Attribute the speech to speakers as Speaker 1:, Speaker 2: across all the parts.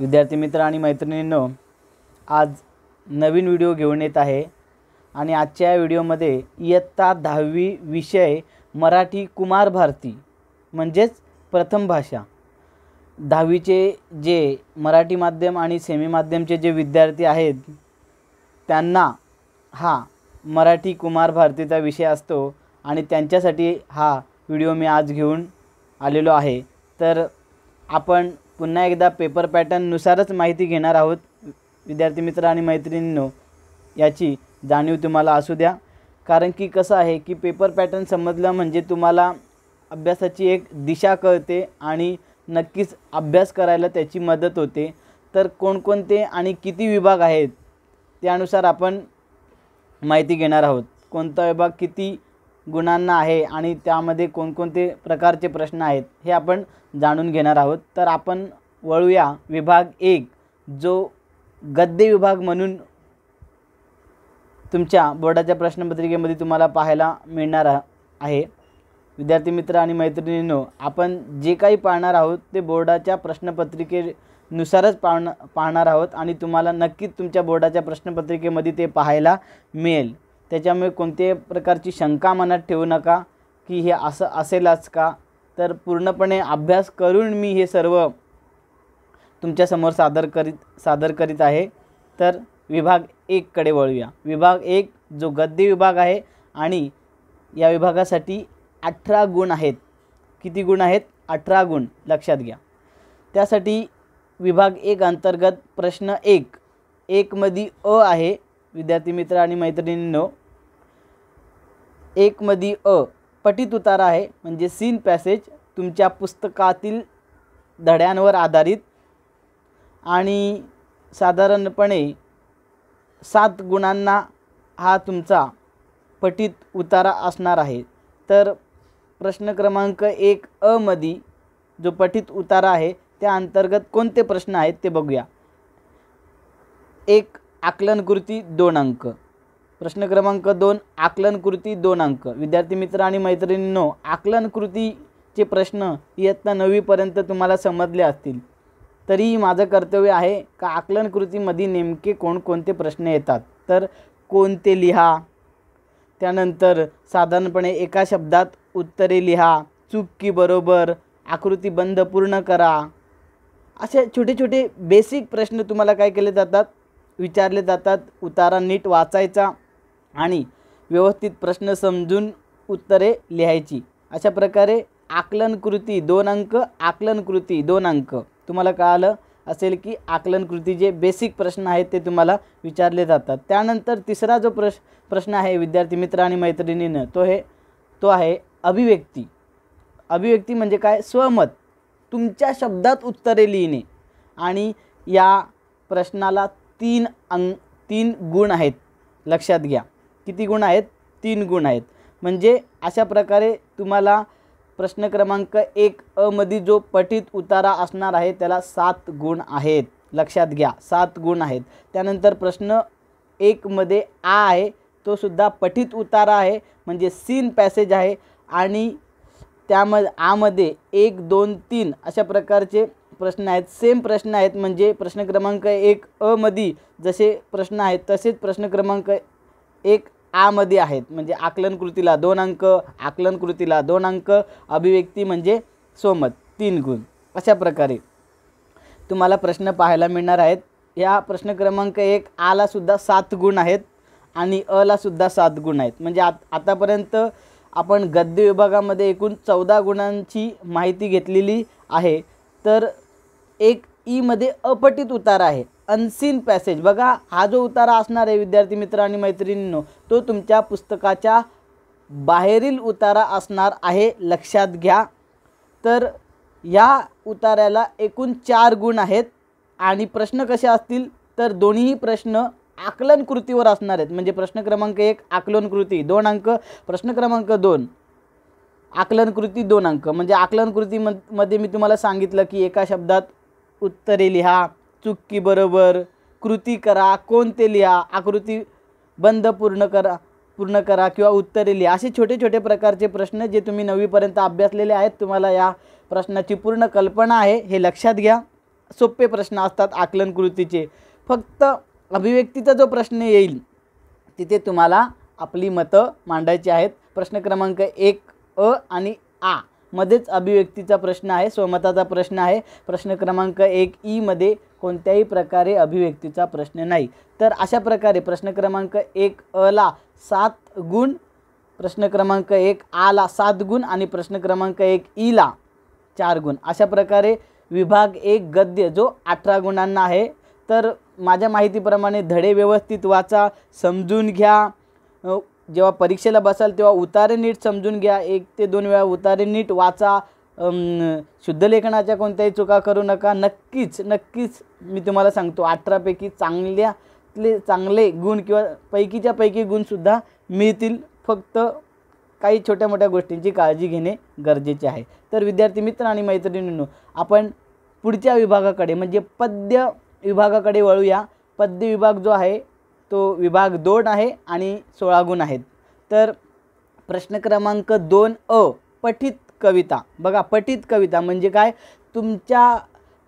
Speaker 1: विद्यार्थी मित्र आणि मैत्रिणींनो आज नवीन व्हिडिओ घेऊन येत आहे आणि आजच्या या व्हिडिओमध्ये इयत्ता दहावी विषय मराठी कुमार भारती म्हणजेच प्रथम भाषा दहावीचे जे मराठी माध्यम आणि सेमी माध्यमचे जे विद्यार्थी आहेत त्यांना हा मराठी कुमार भारतीचा विषय असतो आणि त्यांच्यासाठी हा व्हिडिओ मी आज घेऊन आलेलो आहे तर आपण पुन्हा एकदा पेपर पॅटर्ननुसारच माहिती घेणार आहोत विद्यार्थी मित्र आणि मैत्रिणींनो याची जाणीव तुम्हाला असू द्या कारण की कसं आहे की पेपर पॅटर्न समजलं म्हणजे तुम्हाला अभ्यासाची एक दिशा कळते आणि नक्कीच अभ्यास करायला त्याची मदत होते तर कोणकोणते आणि किती विभाग आहेत त्यानुसार आपण माहिती घेणार आहोत कोणता विभाग किती गुणांना आहे आणि त्यामध्ये कोणकोणते प्रकारचे प्रश्न आहेत हे आपण जाणून घेणार आहोत तर आपण वळूया विभाग एक जो गद्य विभाग म्हणून तुमच्या बोर्डाच्या प्रश्नपत्रिकेमध्ये तुम्हाला पाहायला मिळणार आहे विद्यार्थी मित्र आणि मैत्रिणींनो आपण जे काही पाहणार आहोत ते बोर्डाच्या प्रश्नपत्रिकेनुसारच पाहण पाहणार आहोत आणि तुम्हाला नक्कीच तुमच्या बोर्डाच्या प्रश्नपत्रिकेमध्ये ते पाहायला मिळेल त्याच्यामुळे कोणत्याही प्रकारची शंका मनात ठेवू नका की हे असं असेलच का तर पूर्णपणे अभ्यास करून मी हे सर्व तुमच्यासमोर सादर करीत सादर करीत आहे तर विभाग एककडे वळूया विभाग एक जो गद्य विभाग आहे आणि या विभागासाठी अठरा गुण आहेत किती गुण आहेत अठरा गुण लक्षात घ्या त्यासाठी विभाग एक अंतर्गत प्रश्न एक एकमध्ये अ आहे विद्यार्थी मित्र आणि मैत्रिणींनो एक मदी अ पटित उतारा आहे म्हणजे सीन पॅसेज तुमच्या पुस्तकातील धड्यांवर आधारित आणि साधारणपणे सात गुणांना हा तुमचा पटित उतारा असणार आहे तर प्रश्न क्रमांक एक मदी जो पठित उतारा आहे त्या अंतर्गत कोणते प्रश्न आहेत ते बघूया एक आकलन दोन अंक प्रश्न क्रमांक दोन आकलनकृती दोन अंक विद्यार्थी मित्र आणि मैत्रिणींनो आकलनकृतीचे प्रश्न इयत्ता नववीपर्यंत तुम्हाला समजले असतील तरीही माझं कर्तव्य आहे का आकलनकृतीमध्ये नेमके कोणकोणते प्रश्न येतात तर कोणते लिहा त्यानंतर साधारणपणे एका शब्दात उत्तरे लिहा चूक की बरोबर आकृती बंद पूर्ण करा असे छोटे छोटे बेसिक प्रश्न तुम्हाला काय केले जातात विचारले जातात उतारा नीट वाचायचा आणि व्यवस्थित प्रश्न समजून उत्तरे लिहायची अशा प्रकारे आकलन कृती दोन अंक आकलन कृती दोन अंक तुम्हाला कळालं असेल की आकलन कृती जे बेसिक प्रश्न आहेत ते तुम्हाला विचारले जातात त्यानंतर तिसरा जो प्रश प्रश्न आहे विद्यार्थी मित्र आणि मैत्रिणीनं तो हे तो आहे अभिव्यक्ती अभिव्यक्ती म्हणजे काय स्वमत तुमच्या शब्दात उत्तरे लिहिणे आणि या प्रश्नाला तीन अंग तीन गुण आहेत लक्षात घ्या किती गुण आहेत तीन गुण आहेत म्हणजे अशा प्रकारे तुम्हाला प्रश्न क्रमांक एक अमध्ये जो पठित उतारा असणार आहे त्याला सात गुण आहेत लक्षात घ्या सात गुण आहेत त्यानंतर प्रश्न एकमध्ये आ आहे तो सुद्धा पठित उतारा आहे म्हणजे सीन पॅसेज आहे आणि त्यामध्ये आमध्ये एक दोन तीन अशा प्रकारचे प्रश्न आहेत सेम प्रश्न आहेत म्हणजे प्रश्न क्रमांक एक अमध्ये जसे प्रश्न आहेत तसेच प्रश्न क्रमांक एक आमध्ये आहेत म्हणजे आकलन कृतीला दोन अंक आकलन कृतीला दोन अंक अभिव्यक्ती म्हणजे सोमत तीन गुण अशा प्रकारे तुम्हाला प्रश्न पाहायला मिळणार आहेत या प्रश्न क्रमांक एक आलासुद्धा सात गुण आहेत आणि सुद्धा सात गुण आहेत म्हणजे आत आतापर्यंत आपण गद्य विभागामध्ये एकूण चौदा गुणांची माहिती घेतलेली आहे तर एक ईमध्ये अपटित उतार आहे अनसीन पॅसेज बघा हा जो उतारा असणार आहे विद्यार्थी मित्र आणि मैत्रिणींनो तो तुमच्या पुस्तकाच्या बाहेरील उतारा असणार आहे लक्षात घ्या तर या उतार्याला एकूण चार गुण आहेत आणि प्रश्न कसे असतील तर दोन्ही प्रश्न आकलन असणार आहेत म्हणजे प्रश्न क्रमांक एक आकलन दोन अंक प्रश्न क्रमांक दोन आकलन दोन अंक म्हणजे आकलन मध्ये मी तुम्हाला सांगितलं की एका शब्दात उत्तरे लिहा बरोबर कृती करा कोणते लिहा आकृती बंद पूर्ण करा पूर्ण करा किंवा उत्तरे लिहा असे छोटे छोटे प्रकारचे प्रश्न जे तुम्ही नववीपर्यंत अभ्यासलेले आहेत तुम्हाला या प्रश्नाची पूर्ण कल्पना आहे हे लक्षात घ्या सोपे प्रश्न असतात आकलन कृतीचे फक्त अभिव्यक्तीचा जो प्रश्न येईल तिथे तुम्हाला आपली मतं मांडायची आहेत प्रश्न क्रमांक एक अ आणि आ मध्येच अभिव्यक्तीचा प्रश्न आहे स्वमताचा प्रश्न आहे प्रश्न क्रमांक एक ईमध्ये कोणत्याही प्रकारे अभिव्यक्तीचा प्रश्न नाही तर अशा प्रकारे प्रश्न क्रमांक एक अला सात गुण प्रश्न क्रमांक एक आला सात गुण आणि प्रश्न क्रमांक एक ईला चार गुण अशा प्रकारे विभाग एक गद्य जो अठरा गुणांना आहे तर माझ्या माहितीप्रमाणे धडे व्यवस्थित वाचा समजून घ्या जेव्हा परीक्षेला बसाल तेव्हा उतारे नीट समजून घ्या एक ते दोन वेळा उतारे नीट वाचा शुद्धलेखनाच्या कोणत्याही चुका करू नका नक्कीच नक्कीच मी तुम्हाला सांगतो अठरापैकी चांगल्यातले चांगले गुण किंवा पैकीच्या पैकी गुणसुद्धा मिळतील फक्त काही छोट्या मोठ्या गोष्टींची काळजी घेणे गरजेचे आहे तर विद्यार्थी मित्र आणि मैत्रिणींनो आपण पुढच्या विभागाकडे म्हणजे पद्य विभागाकडे वळूया पद्य विभाग जो आहे तो विभाग दोन आहे आणि सोळा गुण आहेत तर प्रश्न क्रमांक दोन अ पठित कविता बघा पठित कविता म्हणजे काय तुमच्या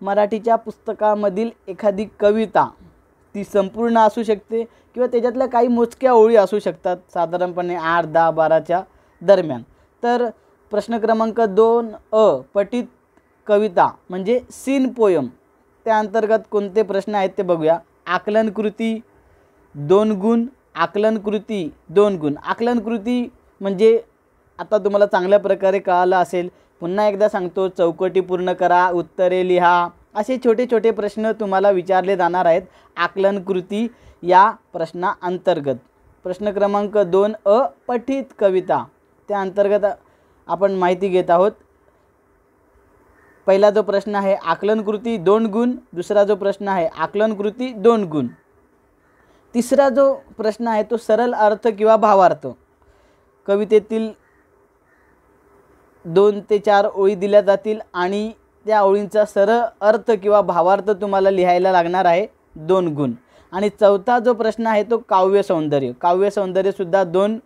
Speaker 1: मराठीच्या पुस्तकामधील एखादी कविता ती संपूर्ण असू शकते किंवा त्याच्यातल्या काही मोजक्या ओळी असू शकतात साधारणपणे आठ दहा बाराच्या दरम्यान तर प्रश्न क्रमांक दोन अ पठित कविता म्हणजे सीन पोयम त्या अंतर्गत कोणते प्रश्न आहेत ते बघूया आकलन कृती दोन गुण आकलन कृती दोन गुण आकलन कृती म्हणजे आता तुम्हाला चांगल्या प्रकारे कळालं असेल पुन्हा एकदा सांगतो चौकटी पूर्ण करा उत्तरे लिहा असे छोटे छोटे प्रश्न तुम्हाला विचारले जाणार आहेत आकलन कृती या प्रश्नाअंतर्गत प्रश्न क्रमांक दोन अ पठित कविता त्या अंतर्गत आपण माहिती घेत आहोत पहिला जो प्रश्न आहे आकलन कृती दोन गुण दुसरा जो प्रश्न आहे आकलन कृती दोन गुण तिसरा जो प्रश्न आहे तो सरल अर्थ किंवा भावार्थ कवितेतील दोन ते चार ओळी दिल्या जातील आणि त्या ओळींचा सरळ अर्थ किंवा भावार्थ तुम्हाला लिहायला लागणार आहे दोन गुण आणि चौथा जो प्रश्न आहे तो काव्य सौंदर्य काव्य सौंदर्यसुद्धा दोन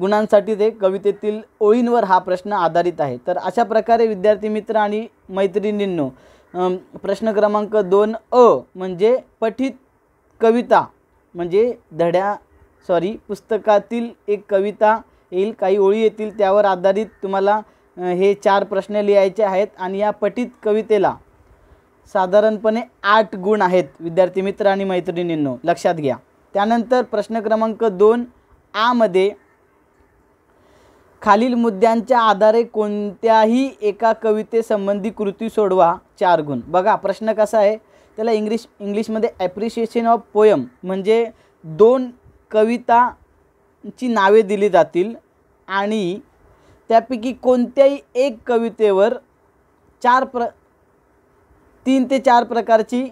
Speaker 1: गुणांसाठी ते कवितेतील ओळींवर हा प्रश्न आधारित आहे तर अशा प्रकारे विद्यार्थी मित्र आणि मैत्रिणींनो प्रश्न क्रमांक दोन अ म्हणजे पठित कविता म्हणजे धड्या सॉरी पुस्तकातील एक कविता येईल काही ओळी येतील त्यावर आधारित तुम्हाला हे चार प्रश्न लिहायचे आहेत आणि या पटीत कवितेला साधारणपणे आठ गुण आहेत विद्यार्थी मित्र आणि मैत्रिणींनो लक्षात घ्या त्यानंतर प्रश्न क्रमांक दोन आमध्ये खालील मुद्द्यांच्या आधारे कोणत्याही एका कवितेसंबंधी कृती सोडवा चार गुण बघा प्रश्न कसा आहे त्याला इंग्लिश इंग्लिशमध्ये ॲप्रिशिएशन ऑफ पोयम म्हणजे दोन कविताची नावे दिली जातील आणि त्यापैकी कोणत्याही एक कवितेवर चार प्र तीन ते चार प्रकारची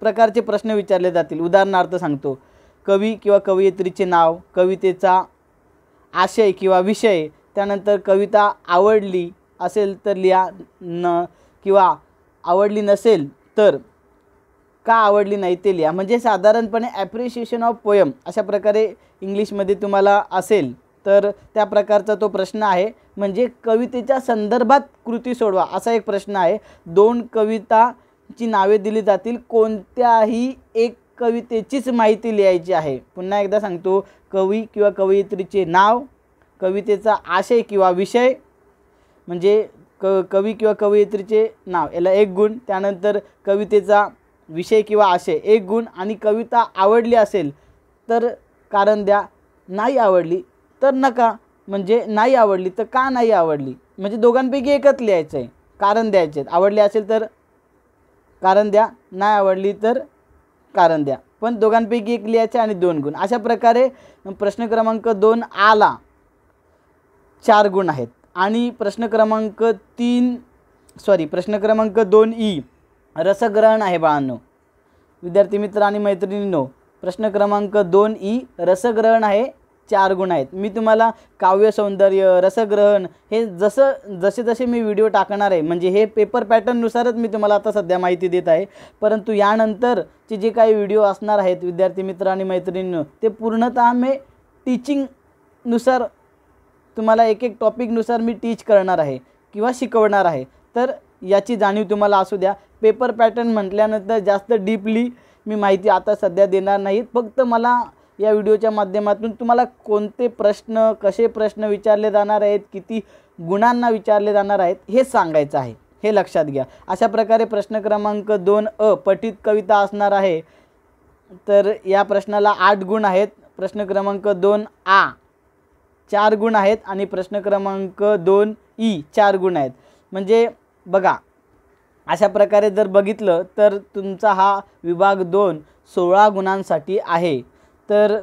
Speaker 1: प्रकारचे प्रश्न विचारले जातील उदाहरणार्थ सांगतो कवी किंवा कवयित्रीचे नाव कवितेचा आशय किंवा विषय त्यानंतर कविता आवडली असेल तर लिहा न किंवा आवडली नसेल तर का आवडली नाही ते लिहा म्हणजे साधारणपणे ॲप्रिशिएशन ऑफ पोयम अशा प्रकारे इंग्लिशमध्ये तुम्हाला असेल तर त्या प्रकारचा तो प्रश्न आहे म्हणजे कवितेच्या संदर्भात कृती सोडवा असा एक प्रश्न आहे दोन कविताची नावे दिली जातील कोणत्याही एक कवितेचीच माहिती लिहायची आहे पुन्हा एकदा सांगतो कवी किंवा कवयित्रीचे नाव कवितेचा आशय किंवा विषय म्हणजे क कवी किंवा कवयित्रीचे नाव याला एक गुण त्यानंतर कवितेचा विषय किंवा आशय एक गुण आणि कविता आवडली असेल तर कारण द्या नाही आवडली तर नका म्हणजे नाही आवडली तर का नाही आवडली म्हणजे दोघांपैकी एकच लिहायचं आहे कारण द्यायचे आहेत आवडली असेल तर कारण द्या नाही आवडली तर कारण द्या पण दोघांपैकी एक लिहायचे आणि दोन गुण अशा प्रकारे प्रश्न क्रमांक दोन आला चार गुण आहेत आणि प्रश्न क्रमांक तीन सॉरी प्रश्न क्रमांक दोन ई रसग्रहण आहे बाळांनो विद्यार्थी मित्र आणि मैत्रिणींनो प्रश्न क्रमांक दोन ई रसग्रहण आहे चार गुण आहेत मी तुम्हाला काव्य सौंदर्य रसग्रहण हे जसं जसे जसे मी व्हिडिओ टाकणार आहे म्हणजे हे पेपर पॅटर्ननुसारच मी तुम्हाला आता सध्या माहिती देत आहे परंतु यानंतरचे जे काही व्हिडिओ असणार आहेत विद्यार्थी मित्र आणि मैत्रिणीनं ते पूर्णतः मी टीचिंगनुसार तुम्हाला एक एक टॉपिकनुसार मी टीच करणार आहे किंवा शिकवणार आहे तर याची जाणीव तुम्हाला असू द्या पेपर पॅटर्न म्हटल्यानंतर जास्त डीपली मी माहिती आता सध्या देणार नाही फक्त मला या व्हिडिओच्या माध्यमातून तुम्हाला कोणते प्रश्न कसे प्रश्न विचारले जाणार आहेत किती गुणांना विचारले जाणार आहेत हे सांगायचं आहे हे लक्षात घ्या अशा प्रकारे प्रश्न क्रमांक दोन अ पठित कविता असणार आहे तर या प्रश्नाला आठ गुण आहेत प्रश्न क्रमांक दोन आ चार गुण आहेत आणि प्रश्न क्रमांक दोन ई चार गुण आहेत म्हणजे बघा अशा प्रकारे जर बघितलं तर तुमचा हा विभाग दोन सोळा गुणांसाठी आहे तर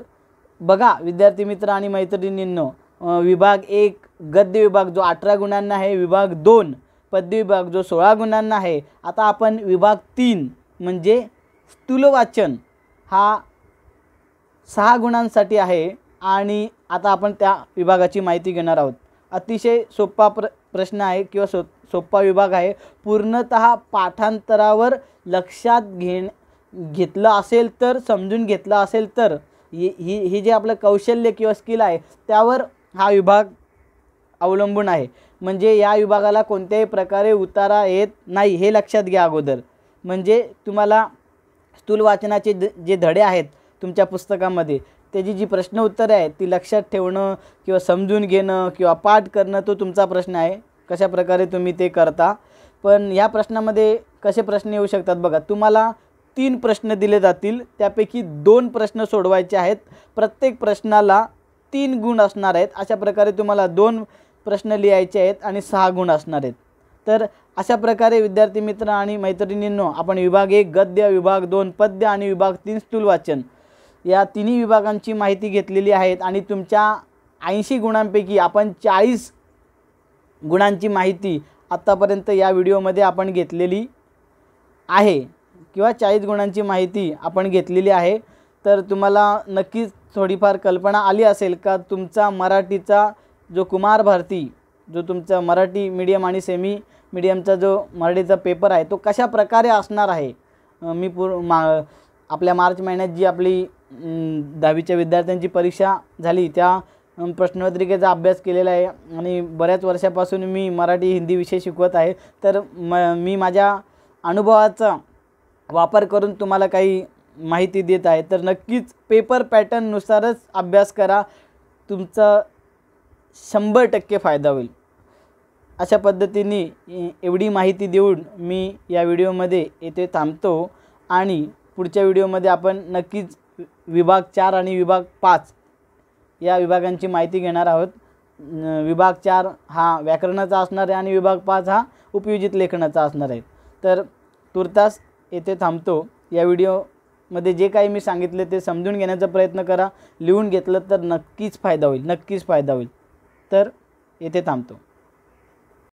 Speaker 1: बघा विद्यार्थी मित्र आणि मैत्रिणींनो विभाग एक गद्य विभाग जो अठरा गुणांना आहे विभाग दोन पद्य विभाग जो सोळा गुणांना आहे आता आपण विभाग तीन म्हणजे स्थूलवाचन हा सहा गुणांसाठी आहे आणि आता आपण त्या विभागाची माहिती घेणार आहोत अतिशय सोपा प्र प्रश्न आहे किंवा सो सोपा विभाग आहे पूर्णत पाठांतरावर लक्षात घेण घेतलं असेल तर समजून घेतलं असेल तर ही ही जे आपलं कौशल्य किंवा स्किल आहे त्यावर हा विभाग अवलंबून आहे म्हणजे या विभागाला कोणत्याही प्रकारे उतारा येत नाही हे लक्षात घ्या अगोदर म्हणजे तुम्हाला स्थूल वाचनाचे द जे धडे आहेत तुमच्या पुस्तकामध्ये त्याची जी प्रश्न उत्तरे आहेत ती लक्षात ठेवणं किंवा समजून घेणं किंवा पाठ करणं तो तुमचा प्रश्न आहे कशा प्रकारे तुम्ही ते करता पण ह्या प्रश्नामध्ये कसे प्रश्न येऊ शकतात बघा तुम्हाला तीन प्रश्न दिले जातील त्यापैकी दोन प्रश्न सोडवायचे आहेत प्रत्येक प्रश्नाला तीन गुण असणार आहेत अशा प्रकारे तुम्हाला दोन प्रश्न लिहायचे आहेत आणि सहा गुण असणार आहेत तर अशा प्रकारे विद्यार्थी मित्र आणि मैत्रिणींनो आपण विभाग एक गद्य विभाग दोन पद्य आणि विभाग तीन स्थूल वाचन या तिन्ही विभागांची माहिती घेतलेली आहेत आणि तुमच्या ऐंशी गुणांपैकी आपण चाळीस गुणांची माहिती आत्तापर्यंत या व्हिडिओमध्ये आपण घेतलेली आहे किंवा चाळीस गुणांची माहिती आपण घेतलेली आहे तर तुम्हाला नक्कीच थोडीफार कल्पना आली असेल का तुमचा मराठीचा जो कुमार भारती जो तुमचा मराठी मीडियम आणि सेमी मीडियमचा जो मराठीचा पेपर आहे तो कशा प्रकारे असणार आहे मी पूर मा आपल्या मार्च महिन्यात जी आपली दहावीच्या विद्यार्थ्यांची परीक्षा झाली त्या प्रश्नपत्रिकेचा अभ्यास केलेला आहे आणि बऱ्याच वर्षापासून मी मराठी हिंदी विषय शिकवत आहे तर म मी माझ्या अनुभवाचा वापर करून तुम्हाला काही माहिती देत आहे तर नक्कीच पेपर पॅटर्ननुसारच अभ्यास करा तुमचा शंभर टक्के फायदा होईल अशा पद्धतीने एवढी माहिती देऊन मी या व्हिडिओमध्ये येथे थांबतो आणि पुढच्या व्हिडिओमध्ये आपण नक्कीच विभाग चार आणि विभाग पाच या विभागांची माहिती घेणार आहोत विभाग चार हा व्याकरणाचा असणार आहे आणि विभाग पाच हा उपयोजित लेखनाचा असणार आहे तर तुर्तास येथे थांबतो या व्हिडिओमध्ये जे काही मी सांगितले ते समजून घेण्याचा प्रयत्न करा लिहून घेतलं तर नक्कीच फायदा होईल नक्कीच फायदा होईल तर येथे थांबतो